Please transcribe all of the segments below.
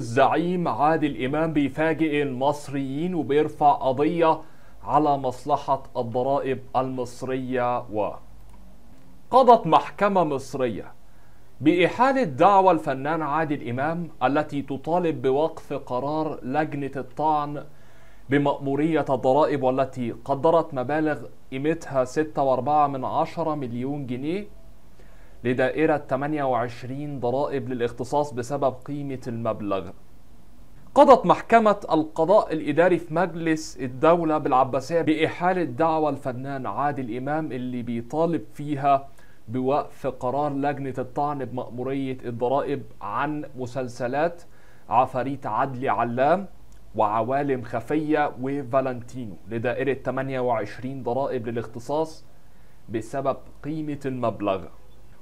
الزعيم عادل إمام بيفاجئ المصريين وبيرفع قضية على مصلحة الضرائب المصرية و قضت محكمة مصرية بإحالة دعوى الفنان عادل إمام التي تطالب بوقف قرار لجنة الطعن بمأمورية الضرائب والتي قدرت مبالغ قيمتها 6.4 مليون جنيه لدائرة 28 ضرائب للاختصاص بسبب قيمة المبلغ قضت محكمة القضاء الإداري في مجلس الدولة بالعباسية بإحالة دعوى الفنان عادل إمام اللي بيطالب فيها بوقف قرار لجنة الطعن بمأمورية الضرائب عن مسلسلات عفاريت عدلي علام وعوالم خفية وفالنتينو لدائرة 28 ضرائب للاختصاص بسبب قيمة المبلغ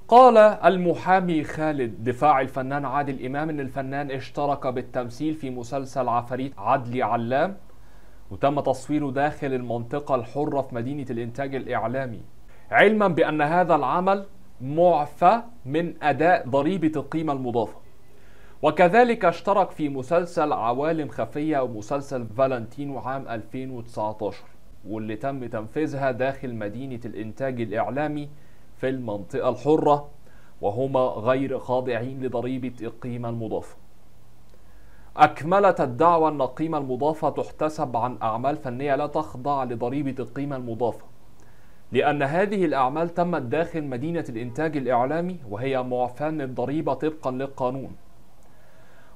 قال المحامي خالد دفاع الفنان عادل إمام أن الفنان اشترك بالتمثيل في مسلسل عفاريت عدلي علام وتم تصويره داخل المنطقة الحرة في مدينة الإنتاج الإعلامي علما بأن هذا العمل معفى من أداء ضريبة القيمة المضافة وكذلك اشترك في مسلسل عوالم خفية ومسلسل فالنتينو عام 2019 واللي تم تنفيذها داخل مدينة الإنتاج الإعلامي في المنطقة الحرة وهما غير خاضعين لضريبة القيمة المضافة أكملت الدعوى أن القيمة المضافة تحتسب عن أعمال فنية لا تخضع لضريبة القيمة المضافة لأن هذه الأعمال تمت داخل مدينة الإنتاج الإعلامي وهي معفاة من الضريبة طبقا للقانون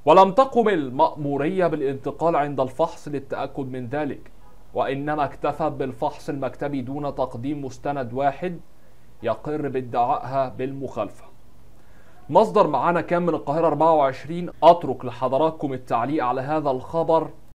ولم تقم المأمورية بالانتقال عند الفحص للتأكد من ذلك وإنما اكتفت بالفحص المكتبي دون تقديم مستند واحد يقر بادعائها بالمخالفة مصدر معانا كان من القاهرة 24 أترك لحضراتكم التعليق على هذا الخبر